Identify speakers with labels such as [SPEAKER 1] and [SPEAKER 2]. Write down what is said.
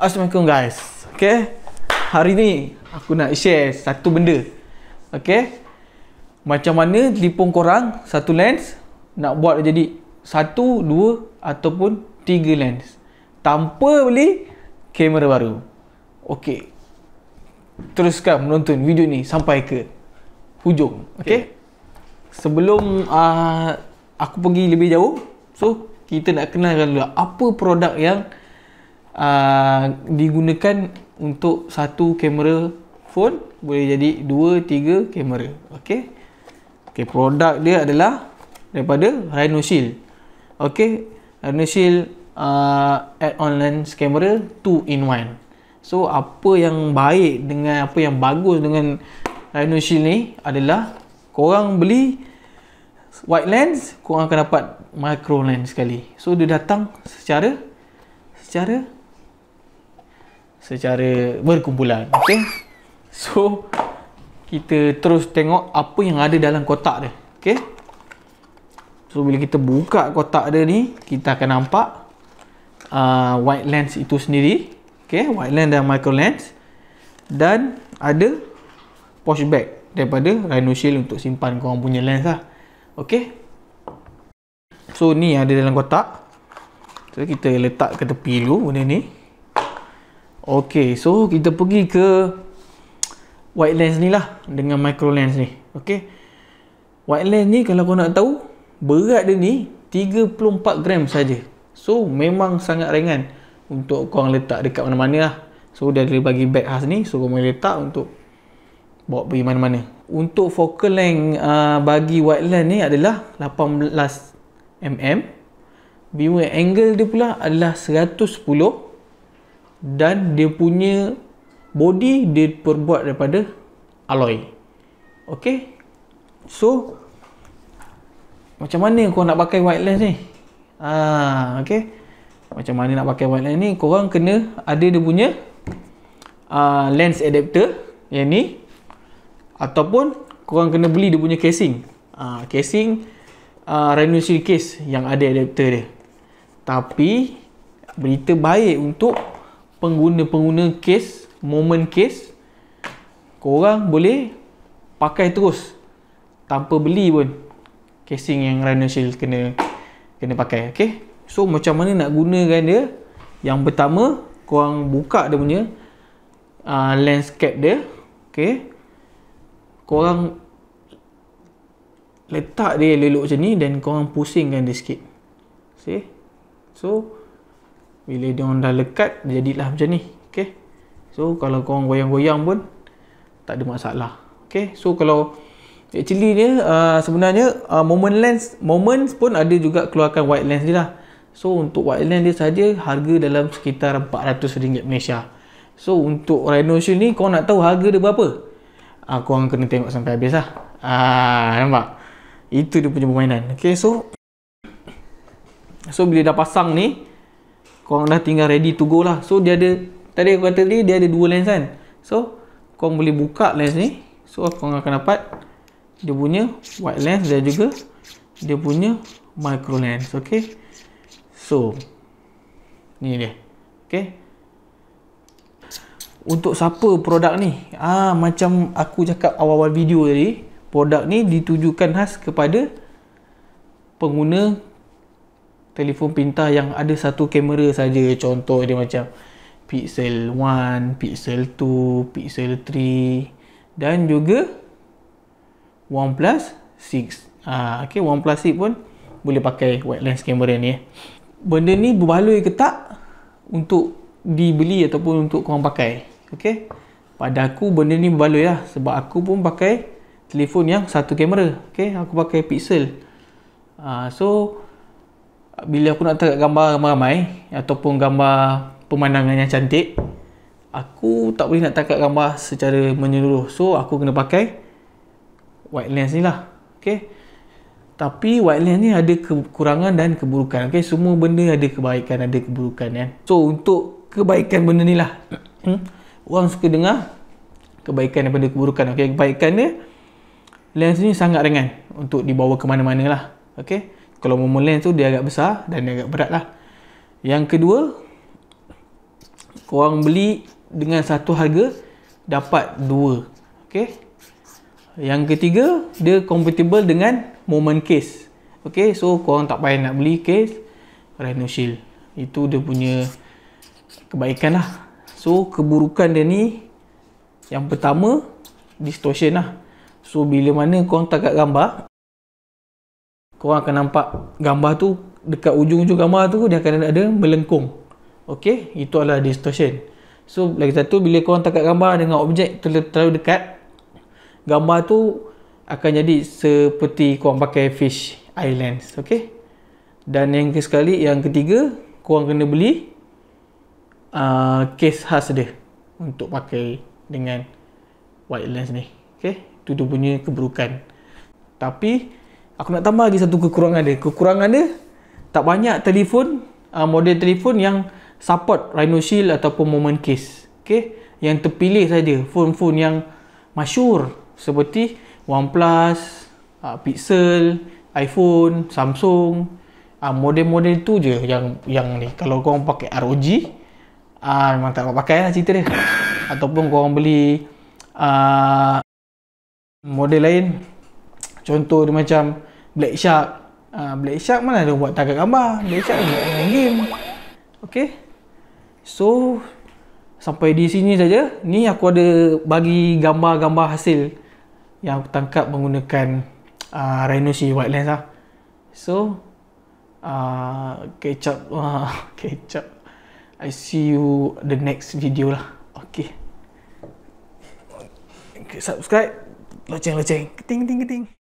[SPEAKER 1] Assalamualaikum guys Okay Hari ni Aku nak share satu benda Okay Macam mana telefon korang Satu lens Nak buat jadi Satu, dua Ataupun tiga lens Tanpa beli Kamera baru Okay Teruskan menonton video ni Sampai ke Hujung Okay, okay. Sebelum uh, Aku pergi lebih jauh So Kita nak kenalkan dulu Apa produk yang uh, digunakan untuk satu kamera phone boleh jadi dua tiga kamera okey okey produk dia adalah daripada Rhinoshield okey Rhinoshield uh, ah, add on lens camera 2 in 1 so apa yang baik dengan apa yang bagus dengan Rhinoshield ni adalah korang beli wide lens korang akan dapat micro lens sekali so dia datang secara secara secara berkumpulan okey so kita terus tengok apa yang ada dalam kotak dia okey so bila kita buka kotak dia ni kita akan nampak uh, wide lens itu sendiri okey White lens dan micro lens dan ada pouch bag daripada Rhino Shield untuk simpan kau orang punya lens lah okey so ni ada dalam kotak so kita letak ke tepi dulu benda ni Okay, so kita pergi ke white lens ni lah dengan micro lens ni. Okay. white lens ni kalau kau nak tahu, berat dia ni 34 gram saja. So, memang sangat ringan untuk kau letak dekat mana-mana lah. So, dia ada bagi bag khas ni. So, kau boleh letak untuk bawa pergi mana-mana. Untuk focal length uh, bagi white lens ni adalah 18 mm. Viewing angle dia pula adalah 110 mm dan dia punya body dia perbuat daripada alloy ok so macam mana kau nak pakai white lens ni Ah, ok macam mana nak pakai white lens ni Kau orang kena ada dia punya uh, lens adapter yang ni ataupun orang kena beli dia punya casing uh, casing uh, ah, renewal case yang ada adapter dia tapi berita baik untuk pengguna-pengguna case, moment case, korang boleh pakai terus tanpa beli pun casing yang Rhino Shield kena kena pakai. Okay? So macam mana nak gunakan dia? Yang pertama, korang buka dia punya uh, landscape dia. Okay? Korang letak dia elok macam ni dan korang pusingkan dia sikit. See? So, bila dia orang dah lekat jadilah macam ni okey so kalau kau orang goyang-goyang pun tak ada masalah okey so kalau actually dia uh, sebenarnya uh, moment lens moment pun ada juga keluarkan wide lens dia lah so untuk wide lens dia saja harga dalam sekitar RM400 Malaysia so untuk Rhino Shield ni kau nak tahu harga dia berapa uh, ah, kau orang kena tengok sampai habis lah uh, nampak itu dia punya permainan okey so so bila dah pasang ni korang dah tinggal ready to go lah so dia ada tadi aku kata dia, dia ada dua lens kan so korang boleh buka lens ni so korang akan dapat dia punya wide lens dan juga dia punya micro lens ok so ni dia ok untuk siapa produk ni Ah macam aku cakap awal-awal video tadi produk ni ditujukan khas kepada pengguna telefon pintar yang ada satu kamera saja contoh dia macam Pixel 1, Pixel 2, Pixel 3 dan juga OnePlus 6. Ah ha, okey OnePlus 6 pun boleh pakai wide lens kamera ni. Eh. Benda ni berbaloi ke tak untuk dibeli ataupun untuk kau pakai. Okey. Pada aku benda ni berbaloi lah sebab aku pun pakai telefon yang satu kamera. Okey, aku pakai Pixel. Ah ha, so bila aku nak tengok gambar ramai-ramai ataupun gambar pemandangan yang cantik aku tak boleh nak tangkap gambar secara menyeluruh so aku kena pakai white lens ni lah ok tapi white lens ni ada kekurangan dan keburukan ok semua benda ada kebaikan ada keburukan kan so untuk kebaikan benda ni lah hmm? orang suka dengar kebaikan daripada keburukan ok kebaikan dia lens ni sangat ringan untuk dibawa ke mana-mana lah ok kalau momen lens tu dia agak besar dan dia agak berat lah yang kedua korang beli dengan satu harga dapat dua ok yang ketiga dia compatible dengan momen case ok so korang tak payah nak beli case Rhino Shield itu dia punya kebaikan lah so keburukan dia ni yang pertama distortion lah so bila mana korang tak kat gambar korang akan nampak gambar tu dekat ujung-ujung gambar tu dia akan ada melengkung Okey, itu adalah distortion so lagi satu bila korang tangkap gambar dengan objek ter- terlalu dekat gambar tu akan jadi seperti korang pakai fish eye lens okay? dan yang ke sekali yang ketiga korang kena beli uh, case khas dia untuk pakai dengan wide lens ni okay? itu dia punya keburukan tapi aku nak tambah lagi satu kekurangan dia kekurangan dia tak banyak telefon uh, model telefon yang support Rhino Shield ataupun Moment Case okay? yang terpilih saja phone-phone yang masyur seperti OnePlus uh, Pixel iPhone Samsung uh, model-model tu je yang yang ni kalau kau orang pakai ROG uh, memang tak nak pakai lah cerita dia ataupun kau orang beli uh, model lain contoh dia macam Black Shark ha, Black Shark mana ada buat tangkap gambar Black Shark buat main game Okay So Sampai di sini saja. Ni aku ada bagi gambar-gambar hasil Yang aku tangkap menggunakan uh, Rhino Sea White Lens lah So uh, Kecap uh, Kecap I see you the next video lah Okay Okay, subscribe, loceng-loceng, keting-keting-keting.